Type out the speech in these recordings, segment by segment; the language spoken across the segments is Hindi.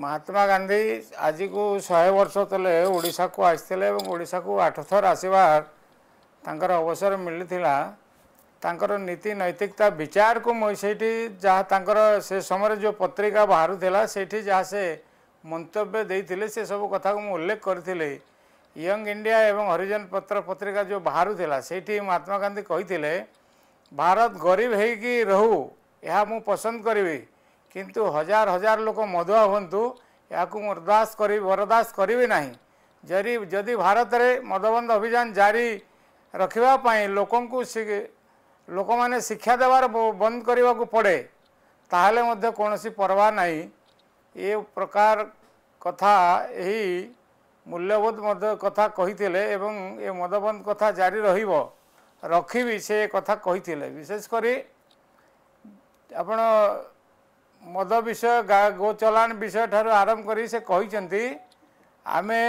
ମହାତ୍ମା ଗାନ୍ଧୀ ଆଜିକୁ ଶହେ ବର୍ଷ ତଳେ ଓଡ଼ିଶାକୁ ଆସିଥିଲେ ଏବଂ ଓଡ଼ିଶାକୁ ଆଠ ଥର ଆସିବାର ତାଙ୍କର ଅବସର ମିଳିଥିଲା ତାଙ୍କର ନୀତି ନୈତିକତା ବିଚାରକୁ ମୁଁ ସେଇଠି ଯାହା ତାଙ୍କର ସେ ସମୟରେ ଯେଉଁ ପତ୍ରିକା ବାହାରୁଥିଲା ସେଇଠି ଯାହା ସେ ମନ୍ତବ୍ୟ ଦେଇଥିଲେ ସେସବୁ କଥାକୁ ମୁଁ ଉଲ୍ଲେଖ କରିଥିଲି ୟଙ୍ଗ ଇଣ୍ଡିଆ ଏବଂ ହରିଜନ ପତ୍ର ପତ୍ରିକା ଯେଉଁ ବାହାରୁଥିଲା ସେଇଠି ମହାତ୍ମା ଗାନ୍ଧୀ କହିଥିଲେ ଭାରତ ଗରିବ ହେଇକି ରହୁ ଏହା ମୁଁ ପସନ୍ଦ କରିବି କିନ୍ତୁ ହଜାର ହଜାର ଲୋକ ମଧୁଆ ହୁଅନ୍ତୁ ଏହାକୁ ମୁଦାସ କରି ବରଦାସ କରିବି ନାହିଁ ଯଦି ଯଦି ଭାରତରେ ମଦବନ୍ଦ ଅଭିଯାନ ଜାରି ରଖିବା ପାଇଁ ଲୋକଙ୍କୁ ଲୋକମାନେ ଶିକ୍ଷା ଦେବାର ବନ୍ଦ କରିବାକୁ ପଡ଼େ ତାହେଲେ ମଧ୍ୟ କୌଣସି ପରବା ନାହିଁ ଏ ପ୍ରକାର କଥା ଏହି ମୂଲ୍ୟବୋଧ ମଧ୍ୟ କଥା କହିଥିଲେ ଏବଂ ଏ ମଦବନ୍ଦ କଥା ଜାରି ରହିବ ରଖିବି ସେ କଥା କହିଥିଲେ ବିଶେଷ କରି ଆପଣ ମଦ ବିଷୟ ଗୋଚଲାଣ ବିଷୟ ଠାରୁ ଆରମ୍ଭ କରି ସେ କହିଛନ୍ତି ଆମେ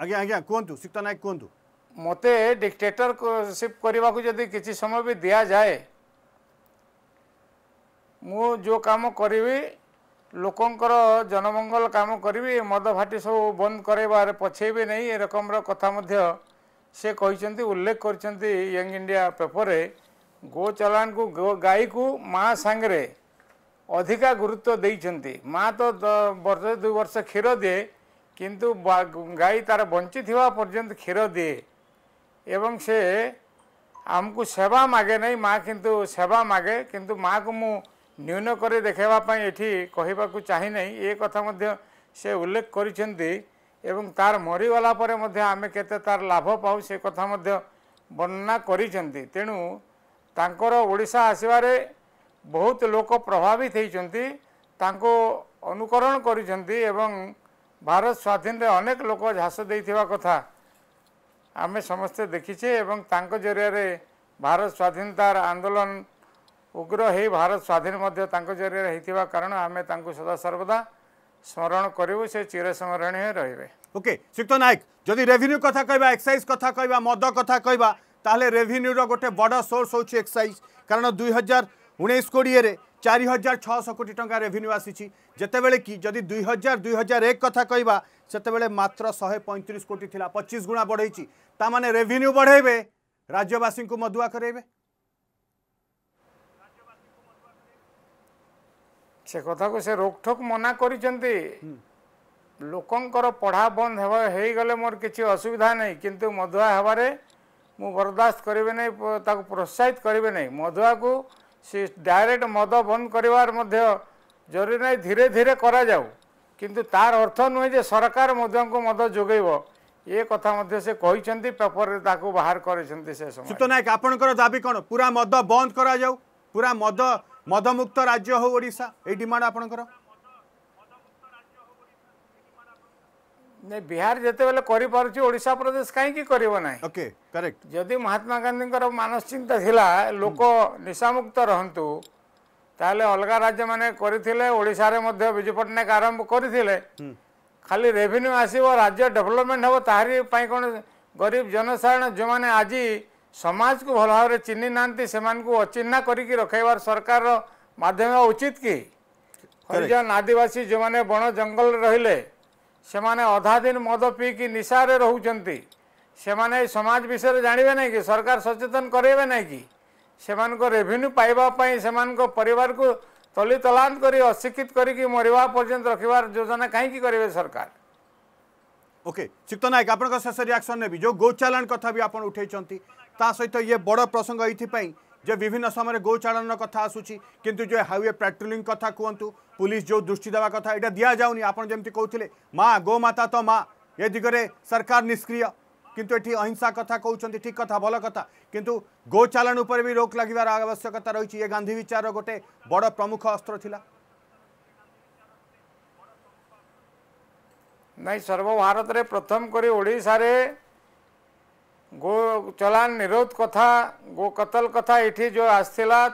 ଆଜ୍ଞା ଆଜ୍ଞା କୁହନ୍ତୁ ଶ୍ରୀକ୍ତ ନାୟକ କୁହନ୍ତୁ ମୋତେ ଡିକ୍ଟେଟରସିପ୍ କରିବାକୁ ଯଦି କିଛି ସମୟ ବି ଦିଆଯାଏ ମୁଁ ଯେଉଁ କାମ କରିବି ଲୋକଙ୍କର ଜନମଙ୍ଗଳ କାମ କରିବି ମଦ ଭାଟି ସବୁ ବନ୍ଦ କରାଇବାରେ ପଛେଇବି ନାହିଁ ଏ ରକମର କଥା ମଧ୍ୟ ସେ କହିଛନ୍ତି ଉଲ୍ଲେଖ କରିଛନ୍ତି ୟଙ୍ଗ ଇଣ୍ଡିଆ ପେପରରେ ଗୋ ଚାଲାଣକୁ ଗାଈକୁ ମାଆ ସାଙ୍ଗରେ ଅଧିକା ଗୁରୁତ୍ୱ ଦେଇଛନ୍ତି ମାଆ ତ ବର୍ଷ ଦୁଇ ବର୍ଷ କ୍ଷୀର ଦିଏ କିନ୍ତୁ ଗାଈ ତା'ର ବଞ୍ଚିଥିବା ପର୍ଯ୍ୟନ୍ତ କ୍ଷୀର ଦିଏ ଏବଂ ସେ ଆମକୁ ସେବା ମାଗେ ନାହିଁ ମାଆ କିନ୍ତୁ ସେବା ମାଗେ କିନ୍ତୁ ମାଆକୁ ମୁଁ ନ୍ୟୁନ କରି ଦେଖାଇବା ପାଇଁ ଏଠି କହିବାକୁ ଚାହିଁ ନାହିଁ ଏ କଥା ମଧ୍ୟ ସେ ଉଲ୍ଲେଖ କରିଛନ୍ତି এবং তার মরিগলা পরে মধ্যে আমি কেতে তার লাভ পাও সে কথা মধ্যে বর্ণনা করেছেন তেণু তাঁর ওড়শা আসবার বহুত লোক প্রভাবিত হয়েছেন তাঁকু অনুকরণ করেছেন এবং ভারত স্বাধীন অনেক লোক ঝাঁস দিয়ে কথা আমি সমস্তে দেখিছে এবং তাঁক জরিয়ারে ভারত স্বাধীনতার আন্দোলন উগ্র হয়ে ভারত স্বাধীন মধ্যে তাঁর জরিয়ারে হয়ে কারণ আমি তাঁকু সদা সর্বদা স্মরণ করবু সে চিরসংরণীয় রহবে ওকে শ্রীযুক্ত নায়ক যদি রেভিনিউ কথা কহবা এক্সাইজ কথা কহবা মদ কথা কহবা তাহলে রেভিনিউর গোটে বড় সোর্স হচ্ছে এক্সাইজ কারণ দুই হাজার উনিশ কোড়িয়ে চারি হাজার ছশ কোটি টঙ্কা রেভিনিউ আসিছি যেতবে কি যদি দুই হাজার দুই হাজার এক কথা কহবা সেতবে মাত্র শহে পঁয়ত্রিশ কোটি লা পঁচিশ গুণা বড়াইছি তা মানে রেভিনিউ বড়াইবে রাজ্যবাসী মদুয়া করাইবে ସେ କଥାକୁ ସେ ରୋକଠୋକ ମନା କରିଛନ୍ତି ଲୋକଙ୍କର ପଢ଼ା ବନ୍ଦ ହେବ ହେଇଗଲେ ମୋର କିଛି ଅସୁବିଧା ନାହିଁ କିନ୍ତୁ ମଧୁଆ ହେବାରେ ମୁଁ ବରଦାସ୍ତ କରିବି ନାହିଁ ତାକୁ ପ୍ରୋତ୍ସାହିତ କରିବି ନାହିଁ ମଧୁଆକୁ ସେ ଡାଇରେକ୍ଟ ମଦ ବନ୍ଦ କରିବାର ମଧ୍ୟ ଜରୁରୀ ନାହିଁ ଧୀରେ ଧୀରେ କରାଯାଉ କିନ୍ତୁ ତାର ଅର୍ଥ ନୁହେଁ ଯେ ସରକାର ମଧୁଆଙ୍କୁ ମଦ ଯୋଗାଇବ ଏ କଥା ମଧ୍ୟ ସେ କହିଛନ୍ତି ପେପରରେ ତାକୁ ବାହାର କରିଛନ୍ତି ସେ ସମୟ ସୁତ ନାୟକ ଆପଣଙ୍କର ଦାବି କ'ଣ ପୁରା ମଦ ବନ୍ଦ କରାଯାଉ ପୁରା ମଦ ମଦମୁକ୍ତ ରାଜ୍ୟ ହେଉ ଓଡ଼ିଶା ଏଇ ଡିମାଣ୍ଡ ଆପଣଙ୍କର ନାଇଁ ବିହାର ଯେତେବେଳେ କରିପାରୁଛି ଓଡ଼ିଶା ପ୍ରଦେଶ କାହିଁକି କରିବ ନାହିଁ ଓକେ କରେକ୍ଟ ଯଦି ମହାତ୍ମା ଗାନ୍ଧୀଙ୍କର ମାନସିକତା ଥିଲା ଲୋକ ନିଶାମୁକ୍ତ ରହନ୍ତୁ ତାହେଲେ ଅଲଗା ରାଜ୍ୟମାନେ କରିଥିଲେ ଓଡ଼ିଶାରେ ମଧ୍ୟ ବିଜୁ ପଟ୍ଟନାୟକ ଆରମ୍ଭ କରିଥିଲେ ଖାଲି ରେଭିନ୍ୟୁ ଆସିବ ରାଜ୍ୟ ଡେଭଲପମେଣ୍ଟ ହେବ ତାହାରି ପାଇଁ କ'ଣ ଗରିବ ଜନସାଧାରଣ ଯେଉଁମାନେ ଆଜି समाज को भल भाव चिन्ही ना से अचिन्ना कर रखबार सरकार माध्यम उचित कि हरिजन आदिवासी जो मैंने बण जंगल रे से अधा दिन मद पीक निशारे रोचार से समाज विषय जानवे ना कि सरकार सचेतन करेंगे ना कि रेभेन्यू पाइबापी से पर तली तलांत कर अशिक्षित करी मरवा पर्यटन रखबार योजना कहीं करेंगे सरकार ओके चित्त नायक आप शेष रियाक्शन ने जो गौचालाण कथ भी आप उठे सहित ये बड़ प्रसंग ये जे विभिन्न समय गोचाड़न कथ आसू कि हाइवे पेट्रोलींग कथ कहतु पुलिस जो दृष्टि देवा कथा ये दि जाऊनि आपति कहते माँ गोमाता तो माँ ये दिगरे सरकार निष्क्रिय किंतु ये अहिंसा कथा कौन ठीक कथा भल कथ कि गोचाण पर भी रोक लगभग आवश्यकता रही ये गांधी विचार गोटे बड़ प्रमुख अस्त्र था नहीं सर्वभारत प्रथम करी ओडिशा रे गो गोचलान निरोध कथा कतल कथा ये जो आसला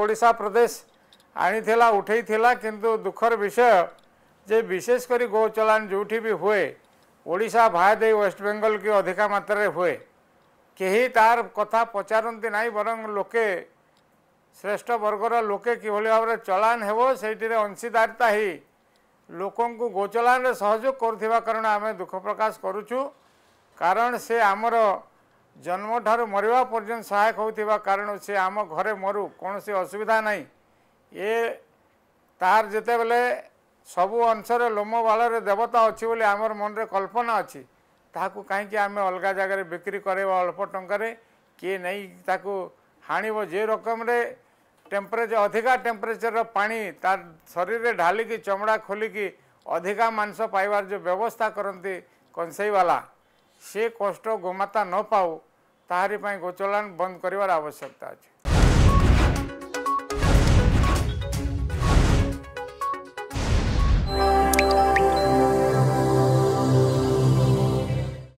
ओडा प्रदेश आनी उठे किंतु दुखर विषय जे विशेषकर गो गोचलान जो भी हुए ओडा बाहर दे वेस्ट बेंगल की अधिका मात्रा हुए कहीं तार कथा पचारती ना बर लोके श्रेष्ठ वर्गर लोके कि भाव चलान हो से अंशीदारिता ही लोक गोचलान सहयोग करें कारण आम दुख प्रकाश करुचु କାରଣ ସେ ଆମର ଜନ୍ମଠାରୁ ମରିବା ପର୍ଯ୍ୟନ୍ତ ସହାୟକ ହେଉଥିବା କାରଣ ସେ ଆମ ଘରେ ମରୁ କୌଣସି ଅସୁବିଧା ନାହିଁ ଏ ତାହାର ଯେତେବେଳେ ସବୁ ଅଂଶରେ ଲୋମ ବାଳରେ ଦେବତା ଅଛି ବୋଲି ଆମର ମନରେ କଳ୍ପନା ଅଛି ତାହାକୁ କାହିଁକି ଆମେ ଅଲଗା ଜାଗାରେ ବିକ୍ରି କରେଇବା ଅଳ୍ପ ଟଙ୍କାରେ କିଏ ନେଇ ତାକୁ ହାଣିବ ଯେ ରକମରେ ଟେମ୍ପରେଚର୍ ଅଧିକା ଟେମ୍ପରେଚର୍ର ପାଣି ତା ଶରୀରରେ ଢାଲିକି ଚମଡ଼ା ଖୋଲିକି ଅଧିକା ମାଂସ ପାଇବାର ଯେଉଁ ବ୍ୟବସ୍ଥା କରନ୍ତି କଂସେଇବାଲା ସେ କଷ୍ଟ ଗୋମାତା ନ ପାଉ ତାହାରି ପାଇଁ ଗୋଚଲାନ ବନ୍ଦ କରିବାର ଆବଶ୍ୟକତା ଅଛି